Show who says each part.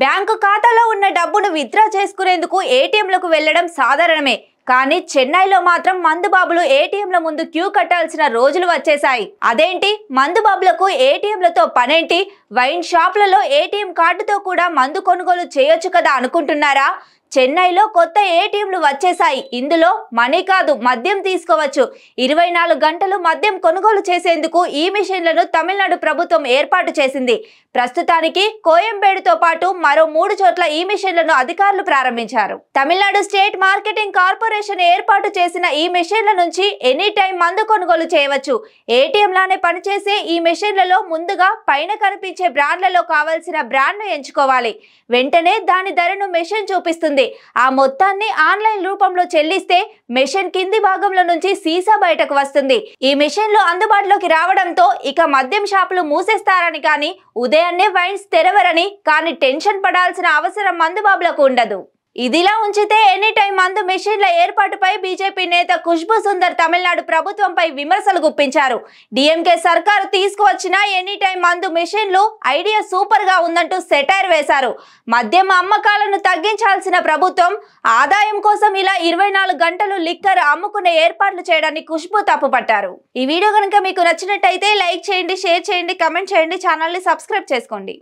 Speaker 1: bank ఖాతాలో ఉన్న డబ్బును విత్డ్రా చేసుకునేందుకు ఏటీఎంలకు వెళ్లడం సాధారణమే కానీ చెన్నైలో మాత్రం మందుబాబులు ఏటీఎంల ముందు క్యూ కట్టాల్సిన రోజులు వచ్చేశాయి అదేంటి మందుబాబులకు ఏటీఎంలతో పనేంటి వైన్ షాప్లలో ఏటీఎం కార్డుతో కూడా మందు కొనుగోలు చేయొచ్చు కదా అనుకుంటున్నారా చెన్నైలో కొత్త ఏటీఎంలు వచ్చేశాయి ఇందులో మనీ కాదు మద్యం తీసుకోవచ్చు ఇరవై నాలుగు గంటలు మద్యం కొనుగోలు చేసేందుకు ఈ మిషన్లను తమిళనాడు ప్రభుత్వం ఏర్పాటు చేసింది ప్రస్తుతానికి కోయంబేడుతో పాటు మరో మూడు చోట్ల ఈ మిషన్లను అధికారులు ప్రారంభించారు తమిళనాడు స్టేట్ మార్కెటింగ్ కార్పొరేషన్ ఏర్పాటు చేసిన ఈ మిషన్ల నుంచి ఎనీ టైం మందు కొనుగోలు చేయవచ్చు ఏటీఎంలానే పనిచేసే ఈ మిషన్లలో ముందుగా పైన కనిపించే లభించే బ్రాండ్లలో కావాల్సిన బ్రాండ్ను ఎంచుకోవాలి వెంటనే దాని ధరను మెషిన్ చూపిస్తుంది ఆ మొత్తాన్ని ఆన్లైన్ రూపంలో చెల్లిస్తే మెషిన్ కింది భాగంలో నుంచి సీసా బయటకు వస్తుంది ఈ మెషిన్లు అందుబాటులోకి రావడంతో ఇక మద్యం షాపులు మూసేస్తారని కానీ ఉదయాన్నే వైన్స్ తెరవరని కానీ టెన్షన్ పడాల్సిన అవసరం మందుబాబులకు ఉండదు ఇదిలా ఉంచితే ఎనీ టైం మందు మెషిన్ల ఏర్పాటుపై బీజేపీ నేత ఖుష్బు సుందర్ తమిళనాడు ప్రభుత్వంపై విమర్శలు గుప్పించారు డిఎంకే సర్కారు తీసుకువచ్చిన ఎనీ టైం మందు మెషిన్లు ఐడియా సూపర్ గా ఉందంటూ సెటైర్ వేశారు మద్యం అమ్మకాలను తగ్గించాల్సిన ప్రభుత్వం ఆదాయం కోసం ఇలా ఇరవై గంటలు లిక్కర్ అమ్ముకునే ఏర్పాట్లు చేయడాన్ని ఖుష్బు తప్పుపట్టారు ఈ వీడియో కనుక మీకు నచ్చినట్టయితే లైక్ చేయండి షేర్ చేయండి కమెంట్ చేయండి ఛానల్ని సబ్స్క్రైబ్ చేసుకోండి